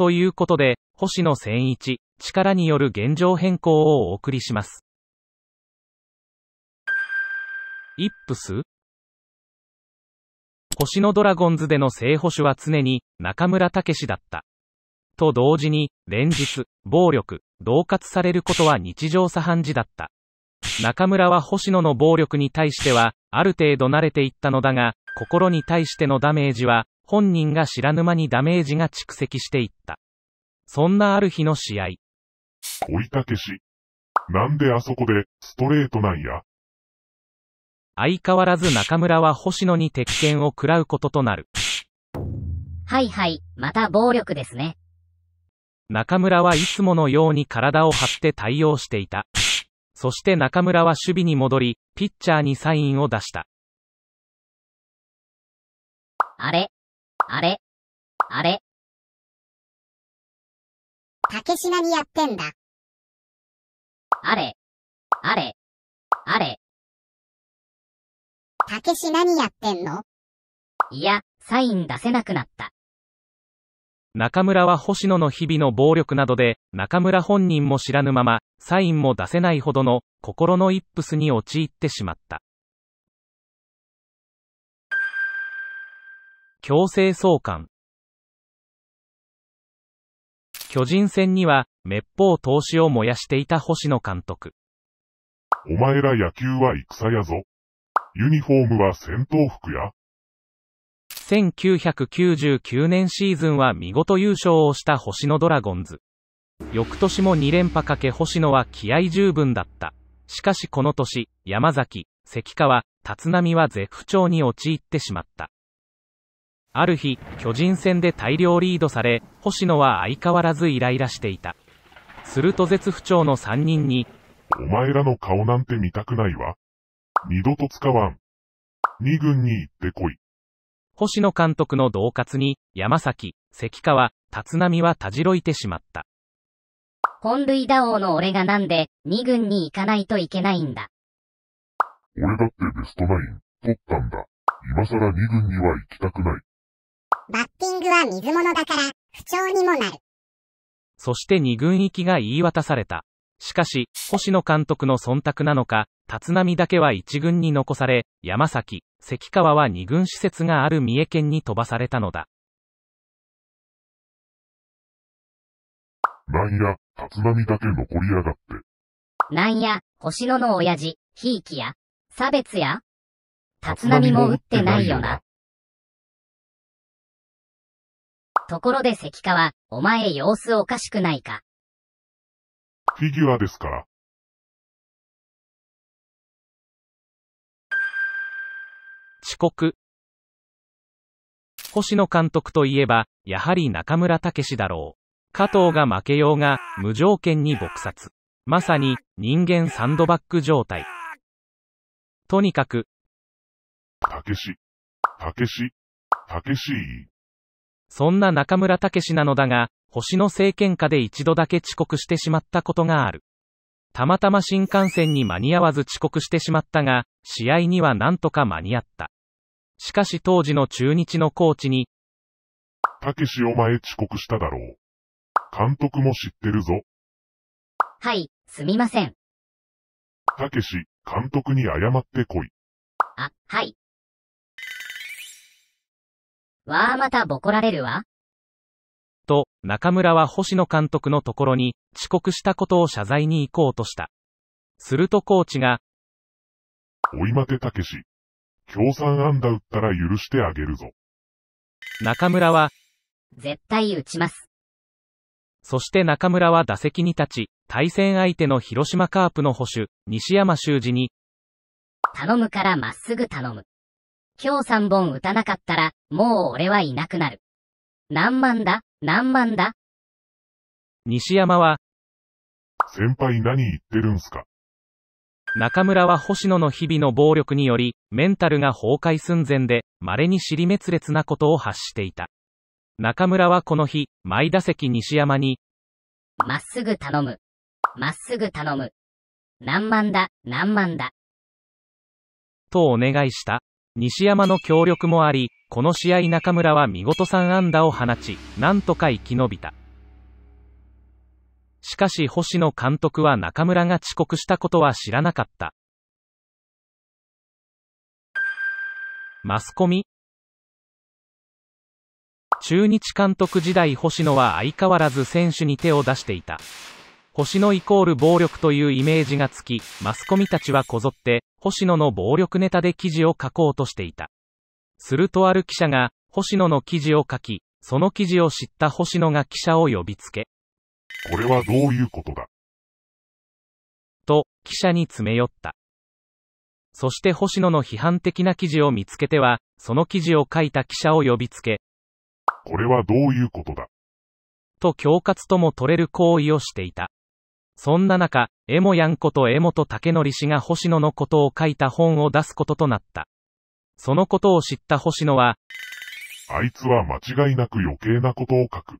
ということで、星野千一、力による現状変更をお送りします。イップス星野ドラゴンズでの正捕手は常に中村武史だった。と同時に、連日、暴力、恫喝されることは日常茶飯事だった。中村は星野の暴力に対しては、ある程度慣れていったのだが、心に対してのダメージは、本人が知らぬ間にダメージが蓄積していった。そんなある日の試合。おいたけし。なんであそこで、ストレートなんや。相変わらず中村は星野に鉄拳を食らうこととなる。はいはい、また暴力ですね。中村はいつものように体を張って対応していた。そして中村は守備に戻り、ピッチャーにサインを出した。あれあれあれ竹島にやってんだ。あれあれあれ竹島にやってんのいや、サイン出せなくなった。中村は星野の日々の暴力などで、中村本人も知らぬまま、サインも出せないほどの、心のイップスに陥ってしまった。強制送還。巨人戦には、滅法投資を燃やしていた星野監督。お前ら野球は戦やぞ。ユニフォームは戦闘服や。1999年シーズンは見事優勝をした星野ドラゴンズ。翌年も2連覇かけ星野は気合十分だった。しかしこの年、山崎、関川、立浪は絶不調に陥ってしまった。ある日、巨人戦で大量リードされ、星野は相変わらずイライラしていた。すると絶不調の三人に、お前らの顔なんて見たくないわ。二度と使わん。二軍に行ってこい。星野監督の恫喝に、山崎、関川、立浪はたじろいてしまった。本塁打王の俺がなんで、二軍に行かないといけないんだ。俺だってベストナイン、取ったんだ。今更二軍には行きたくない。バッティングは水物だから、不調にもなる。そして二軍行きが言い渡された。しかし、星野監督の忖度なのか、立浪だけは一軍に残され、山崎、関川は二軍施設がある三重県に飛ばされたのだ。なんや、立浪だけ残りやがって。なんや、星野の親父、ひいきや、差別や。立浪も打ってないよな。ところで関川、お前様子おかしくないか。フィギュアですから。遅刻。星野監督といえば、やはり中村武史だろう。加藤が負けようが、無条件に撲殺。まさに、人間サンドバッグ状態。とにかく、武け武た武し、そんな中村武史なのだが、星の政権下で一度だけ遅刻してしまったことがある。たまたま新幹線に間に合わず遅刻してしまったが、試合にはなんとか間に合った。しかし当時の中日のコーチに、武お前遅刻しただろう。監督も知ってるぞ。はい、すみません。武監督に謝ってこい。あ、はい。わあまたボコられるわ。と、中村は星野監督のところに、遅刻したことを謝罪に行こうとした。するとコーチが、おいまてたけし。共産安打打ったら許してあげるぞ。中村は、絶対打ちます。そして中村は打席に立ち、対戦相手の広島カープの捕手、西山修司に、頼むからまっすぐ頼む。今日3本打たなかったら、もう俺はいなくなる。何万だ何万だ西山は、先輩何言ってるんすか中村は星野の日々の暴力により、メンタルが崩壊寸前で、稀に尻滅裂なことを発していた。中村はこの日、毎打席西山に、まっすぐ頼む。まっすぐ頼む。何万だ、何万だ。とお願いした。西山の協力もあり、この試合中村は見事3安打を放ち、なんとか生き延びた。しかし星野監督は中村が遅刻したことは知らなかった。マスコミ中日監督時代星野は相変わらず選手に手を出していた。星野イコール暴力というイメージがつき、マスコミたちはこぞって、星野の暴力ネタで記事を書こうとしていた。するとある記者が、星野の記事を書き、その記事を知った星野が記者を呼びつけ。これはどういうことだと、記者に詰め寄った。そして星野の批判的な記事を見つけては、その記事を書いた記者を呼びつけ。これはどういうことだと恐喝とも取れる行為をしていた。そんな中、エモヤンこと江本武則氏が星野のことを書いた本を出すこととなった。そのことを知った星野は、あいつは間違いなく余計なことを書く。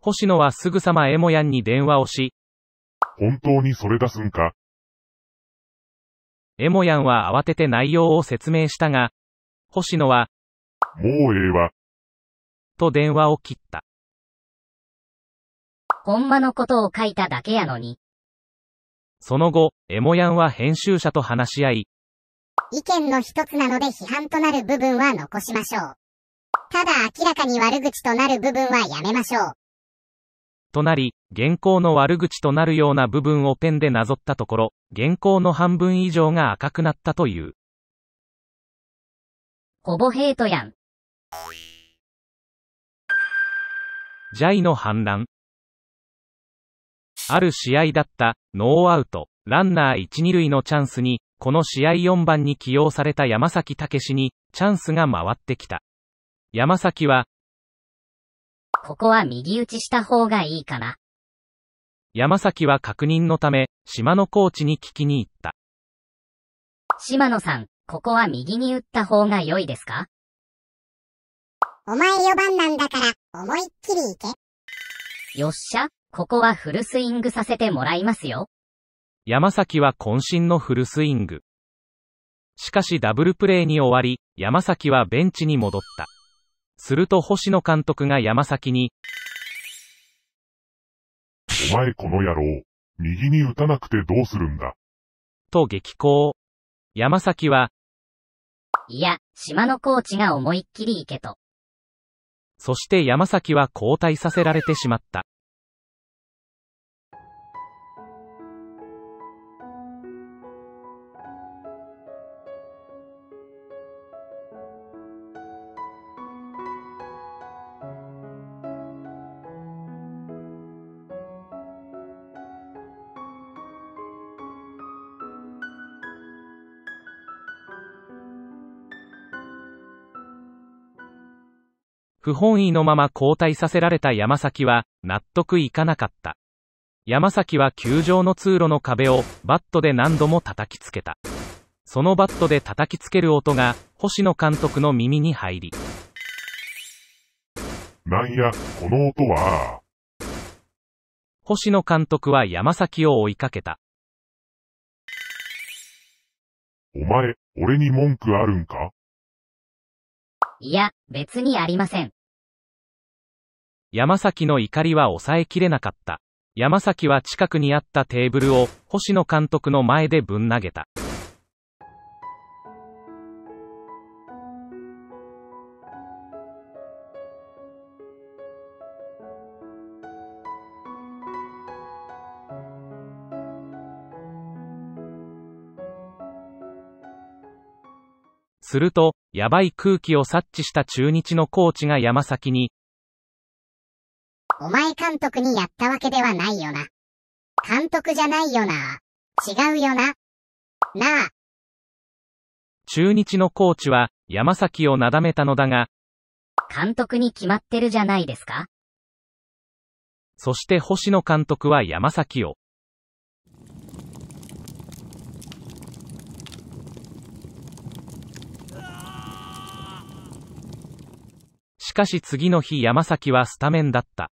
星野はすぐさまエモヤンに電話をし、本当にそれ出すんかエモヤンは慌てて内容を説明したが、星野は、もうええわ。と電話を切った。ほんまのことを書いただけやのに。その後、エモヤンは編集者と話し合い、意見の一つなので批判となる部分は残しましょう。ただ明らかに悪口となる部分はやめましょう。となり、原稿の悪口となるような部分をペンでなぞったところ、原稿の半分以上が赤くなったという。ほぼヘイトやん。ジャイの反乱。ある試合だった、ノーアウト、ランナー1、2塁のチャンスに、この試合4番に起用された山崎武に、チャンスが回ってきた。山崎は、ここは右打ちした方がいいかな。山崎は確認のため、島野コーチに聞きに行った。島野さん、ここは右に打った方が良いですかお前4番なんだから、思いっきり行け。よっしゃ。ここはフルスイングさせてもらいますよ。山崎は渾身のフルスイング。しかしダブルプレーに終わり、山崎はベンチに戻った。すると星野監督が山崎に、お前この野郎、右に打たなくてどうするんだ。と激高。山崎は、いや、島のコーチが思いっきり行けと。そして山崎は交代させられてしまった。不本意のまま交代させられた山崎は、納得いかなかった。山崎は球場の通路の壁を、バットで何度も叩きつけた。そのバットで叩きつける音が、星野監督の耳に入り。なんや、この音は。星野監督は山崎を追いかけた。お前、俺に文句あるんかいや、別にありません。山崎の怒りは抑えきれなかった。山崎は近くにあったテーブルを星野監督の前でぶん投げた。すると、やばい空気を察知した中日のコーチが山崎に、お前監督にやったわけではないよな。監督じゃないよな。違うよな。なあ。中日のコーチは山崎をなだめたのだが、監督に決まってるじゃないですか。そして星野監督は山崎を、かし次の日山崎はスタメンだった。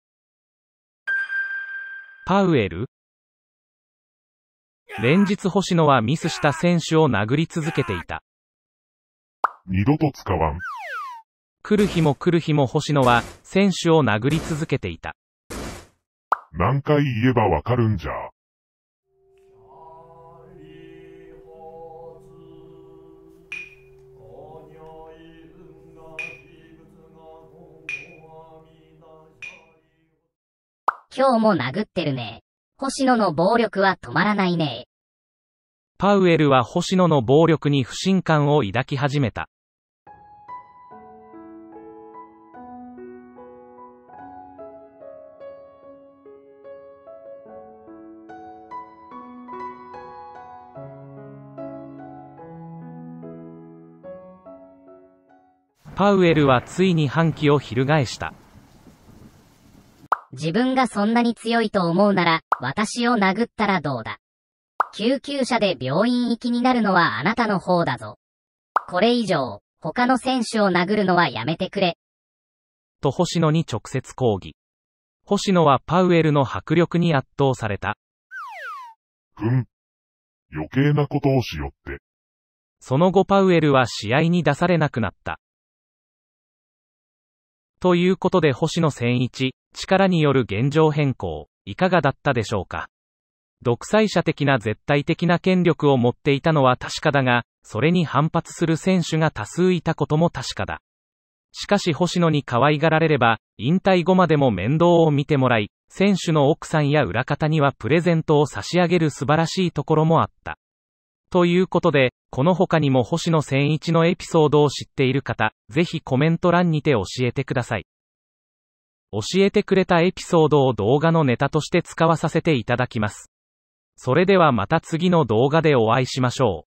パウエル連日星野はミスした選手を殴り続けていた。二度と使わん。来る日も来る日も星野は選手を殴り続けていた。何回言えばわかるんじゃ。今日も殴ってるね。星野の暴力は止まらないね。パウエルは星野の暴力に不信感を抱き始めた。パウエルはついに反旗を翻した。自分がそんなに強いと思うなら、私を殴ったらどうだ。救急車で病院行きになるのはあなたの方だぞ。これ以上、他の選手を殴るのはやめてくれ。と星野に直接抗議。星野はパウエルの迫力に圧倒された。ふん。余計なことをしよって。その後パウエルは試合に出されなくなった。ということで星野千一、力による現状変更、いかがだったでしょうか。独裁者的な絶対的な権力を持っていたのは確かだが、それに反発する選手が多数いたことも確かだ。しかし星野に可愛がられれば、引退後までも面倒を見てもらい、選手の奥さんや裏方にはプレゼントを差し上げる素晴らしいところもあった。ということで、この他にも星野千一のエピソードを知っている方、ぜひコメント欄にて教えてください。教えてくれたエピソードを動画のネタとして使わさせていただきます。それではまた次の動画でお会いしましょう。